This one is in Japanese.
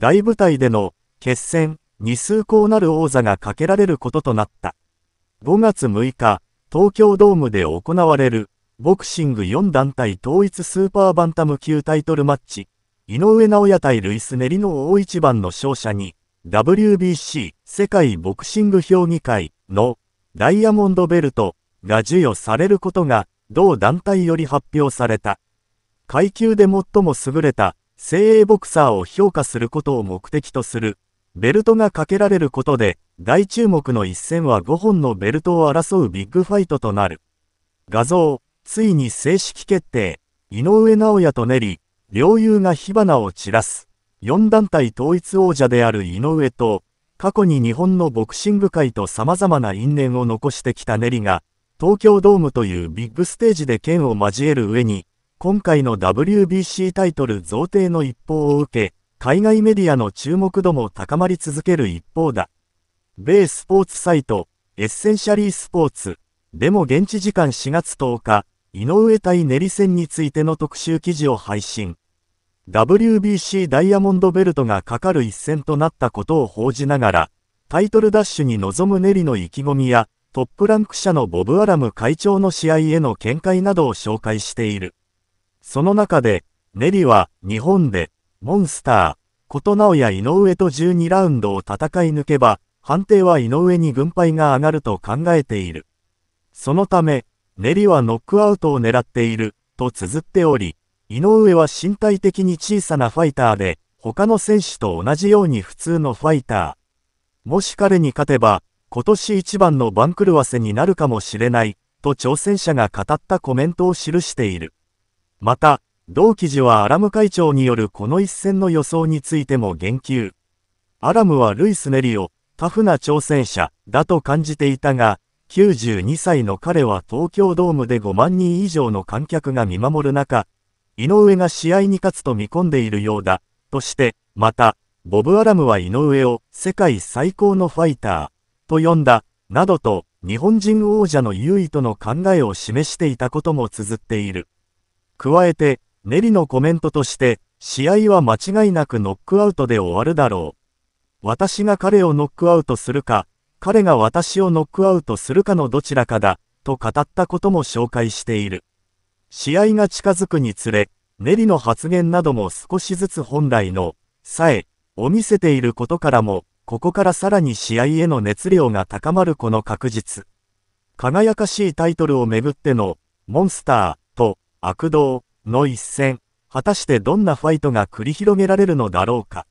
大舞台での決戦に崇高なる王座がかけられることとなった。5月6日、東京ドームで行われるボクシング4団体統一スーパーバンタム級タイトルマッチ、井上尚弥対ルイス・ネリの大一番の勝者に、WBC 世界ボクシング評議会のダイヤモンドベルトが授与されることが同団体より発表された。階級で最も優れた精鋭ボクサーを評価することを目的とする。ベルトがかけられることで、大注目の一戦は5本のベルトを争うビッグファイトとなる。画像、ついに正式決定。井上直也と練り、両友が火花を散らす。4団体統一王者である井上と、過去に日本のボクシング界と様々な因縁を残してきた練りが、東京ドームというビッグステージで剣を交える上に、今回の WBC タイトル贈呈の一報を受け、海外メディアの注目度も高まり続ける一方だ。米スポーツサイト、エッセンシャリースポーツ、でも現地時間4月10日、井上対練り戦についての特集記事を配信。WBC ダイヤモンドベルトがかかる一戦となったことを報じながら、タイトルダッシュに臨む練りの意気込みや、トップランク社のボブ・アラム会長の試合への見解などを紹介している。その中で、ネリは日本で、モンスター、琴直や井上と12ラウンドを戦い抜けば、判定は井上に軍配が上がると考えている。そのため、ネリはノックアウトを狙っている、と綴っており、井上は身体的に小さなファイターで、他の選手と同じように普通のファイター。もし彼に勝てば、今年一番の番狂わせになるかもしれない、と挑戦者が語ったコメントを記している。また、同記事はアラム会長によるこの一戦の予想についても言及。アラムはルイス・ネリをタフな挑戦者だと感じていたが、92歳の彼は東京ドームで5万人以上の観客が見守る中、井上が試合に勝つと見込んでいるようだ、として、また、ボブ・アラムは井上を世界最高のファイターと呼んだ、などと日本人王者の優位との考えを示していたことも綴っている。加えて、ネリのコメントとして、試合は間違いなくノックアウトで終わるだろう。私が彼をノックアウトするか、彼が私をノックアウトするかのどちらかだ、と語ったことも紹介している。試合が近づくにつれ、ネリの発言なども少しずつ本来の、さえ、を見せていることからも、ここからさらに試合への熱量が高まるこの確実。輝かしいタイトルをめぐっての、モンスター、悪道の一戦、果たしてどんなファイトが繰り広げられるのだろうか。